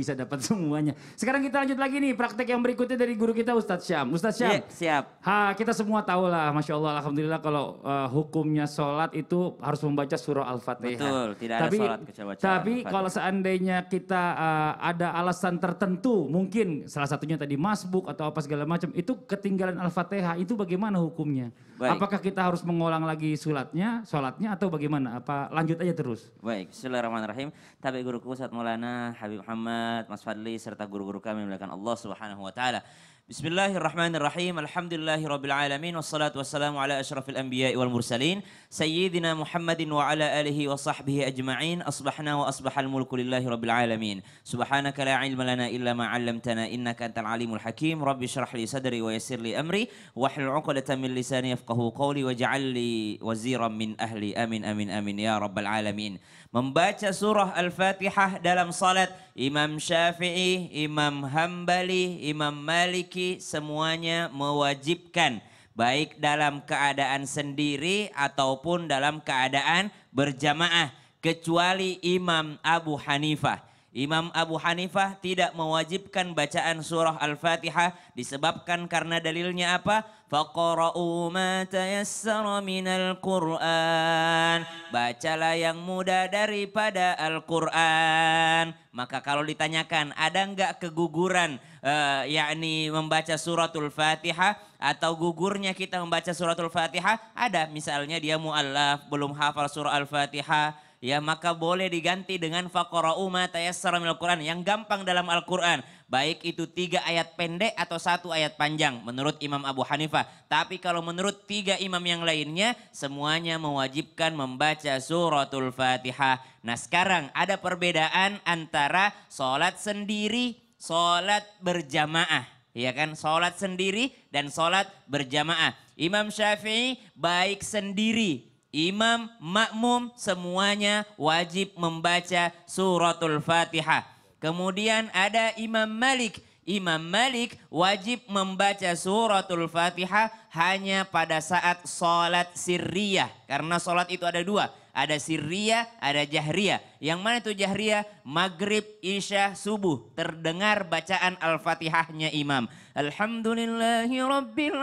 bisa dapat semuanya. Sekarang kita lanjut lagi nih praktek yang berikutnya dari guru kita Ustadz Syam. Ustadz Syam. Yeah, siap. Ha, kita semua tahu lah, Masya Allah, Alhamdulillah kalau uh, hukumnya sholat itu harus membaca surah Al-Fatihah. Betul, tidak tapi, sholat kecuali Tapi kalau seandainya kita uh, ada alasan tertentu, mungkin salah satunya tadi masbuk atau apa segala macam, itu ketinggalan Al-Fatihah, itu bagaimana hukumnya? Baik. Apakah kita harus mengulang lagi sulatnya, sholatnya atau bagaimana? Apa lanjut aja terus? Baik, Bismillahirrahmanirrahim. Tapi guruku saat Maulana, Habib Muhammad, Mas Fadli serta guru-guru kami melakukan Allah Subhanahu wa taala. بسم الله الرحمن الرحيم الحمد لله رب العالمين والصلاة والسلام على أشرف الأنبياء والمرسلين سيدنا محمد وعلى آله وصحبه أجمعين أصبحنا وأصبح الملك لله رب العالمين سبحانك لا علم لنا إلا ما علمتنا إنك أنت العليم الحكيم رب اشرح لي صدري ويسر لي أمري واحلل عقدة من لساني يفقه قولي واجعل لي وزيرا من أهلي آمين آمين آمين يا رب العالمين من باتش سورة الفاتحة dalam salat Imam Syafi'i, Imam Hambali, Imam Maliki semuanya mewajibkan baik dalam keadaan sendiri ataupun dalam keadaan berjamaah kecuali Imam Abu Hanifah. Imam Abu Hanifah tidak mewajibkan bacaan surah Al-Fatihah disebabkan karena dalilnya apa? Faqara'u ma tayassara minal Qur'an. Bacalah yang mudah daripada Al-Qur'an. Maka kalau ditanyakan ada enggak keguguran uh, yakni membaca suratul Fatihah atau gugurnya kita membaca suratul Fatihah? Ada misalnya dia muallaf belum hafal surah Al-Fatihah ya maka boleh diganti dengan faqara umat tayassara minal Qur'an yang gampang dalam Al-Qur'an. Baik itu tiga ayat pendek atau satu ayat panjang menurut Imam Abu Hanifah. Tapi kalau menurut tiga imam yang lainnya semuanya mewajibkan membaca suratul Fatihah. Nah sekarang ada perbedaan antara sholat sendiri, sholat berjamaah. Ya kan, sholat sendiri dan sholat berjamaah. Imam Syafi'i baik sendiri imam, makmum semuanya wajib membaca suratul Fatihah. Kemudian ada Imam Malik. Imam Malik wajib membaca suratul Fatihah hanya pada saat sholat sirriyah. Karena sholat itu ada dua. Ada sirriyah, ada jahriyah. Yang mana itu jahriyah? Maghrib, Isya, Subuh. Terdengar bacaan Al-Fatihahnya imam. Alhamdulillahi Rabbil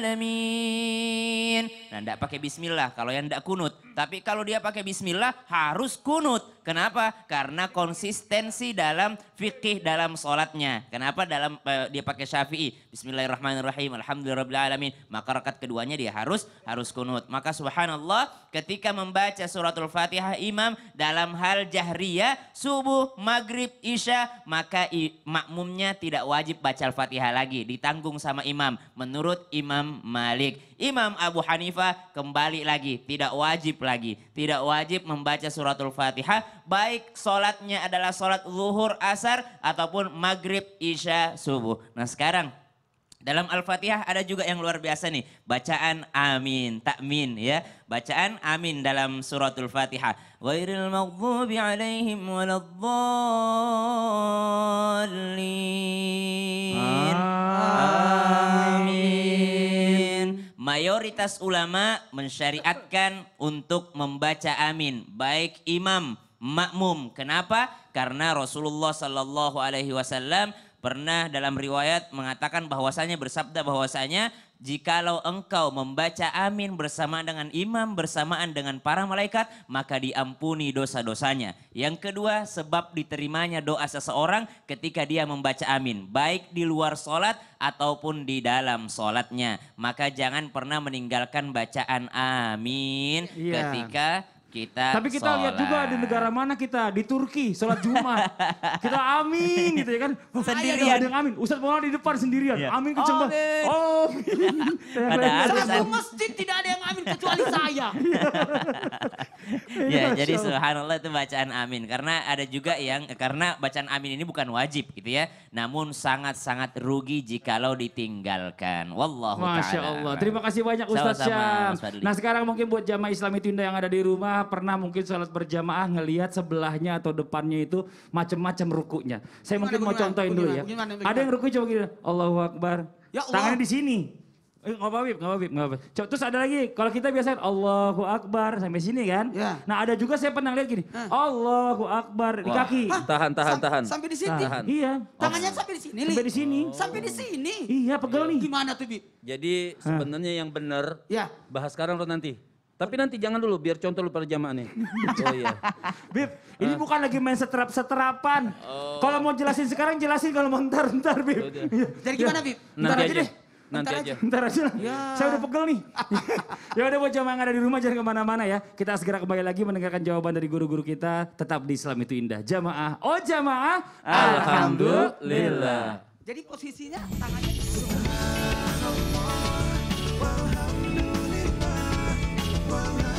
Alamin. Nah, tidak pakai bismillah kalau yang tidak kunut. Tapi kalau dia pakai bismillah harus kunut. Kenapa? Karena konsistensi dalam fikih dalam sholatnya. Kenapa dalam uh, dia pakai syafi'i? Bismillahirrahmanirrahim. alamin. Maka rakaat keduanya dia harus harus kunut. Maka subhanallah ketika membaca suratul fatihah imam dalam hal al-jahriyah, subuh, maghrib, isya, maka makmumnya tidak wajib baca al-fatihah lagi. Ditanggung sama imam. Menurut Imam Malik. Imam Abu Hanifah kembali lagi. Tidak wajib lagi. Tidak wajib membaca suratul fatihah. Baik sholatnya adalah sholat zuhur, asar, ataupun maghrib, isya, subuh. Nah sekarang dalam Al-Fatihah ada juga yang luar biasa nih, bacaan amin, takmin ya. Bacaan amin dalam suratul Fatihah. Ghairil maghdubi alaihim waladdallin. Amin. Mayoritas ulama mensyariatkan untuk membaca amin, baik imam, makmum. Kenapa? Karena Rasulullah sallallahu alaihi wasallam pernah dalam riwayat mengatakan bahwasanya bersabda bahwasanya jikalau engkau membaca amin bersama dengan imam bersamaan dengan para malaikat maka diampuni dosa-dosanya. Yang kedua sebab diterimanya doa seseorang ketika dia membaca amin baik di luar sholat ataupun di dalam sholatnya. Maka jangan pernah meninggalkan bacaan amin yeah. ketika kita Tapi kita sholat. lihat juga di negara mana kita di Turki sholat Jumat. kita amin gitu ya kan. Sendirian. Ada yang amin. Ustaz Maulana di depan sendirian. Yeah. Amin kenceng Oh. Amin. Satu masjid tidak ada yang amin kecuali saya. Iya. Ya, jadi subhanallah itu bacaan amin. Karena ada juga yang, karena bacaan amin ini bukan wajib gitu ya. Namun sangat-sangat rugi jikalau ditinggalkan. Wallahu Masya Allah. Terima kasih banyak Ustaz Syam. Nah sekarang mungkin buat jamaah Islam itu yang ada di rumah, pernah mungkin sholat berjamaah ngelihat sebelahnya atau depannya itu macam-macam rukunya. Saya mungkin mau contohin dulu ya. Ada yang ruku coba gini, Allahu Akbar. Ya Allah. Tangannya di sini. Eh, nggak apa-apa, nggak apa-apa, nggak apa-apa. Terus ada lagi, kalau kita biasa Allahu Akbar sampai sini kan. Ya. Nah ada juga saya pernah lihat gini, Hah? Allahu Akbar di kaki. Hah? Tahan, tahan, Sam tahan. Sampai di sini? Tahan. Iya. Tangannya oh. sampai di sini, Sampai di sini. Oh. Sampai di sini? Iya, pegel nih. Gimana tuh, Bi? Jadi sebenarnya yang benar, ya. bahas sekarang atau nanti? Tapi nanti jangan dulu biar contoh lu pada jamaah nih. Oh iya. Bib, ini bukan lagi main seterap-seterapan. Oh. Kalau mau jelasin sekarang jelasin kalau mau ntar ntar Bib. Iya. Jadi gimana iya. Bib? Ntar nanti aja deh. Nanti aja. Ntar aja lah. Ya. Saya udah pegel nih. ya udah buat jamaah yang ada di rumah jangan kemana-mana ya. Kita segera kembali lagi mendengarkan jawaban dari guru-guru kita. Tetap di Islam itu indah. Jamaah. Oh jamaah. Alhamdulillah. Jadi posisinya tangannya. Subhanallah.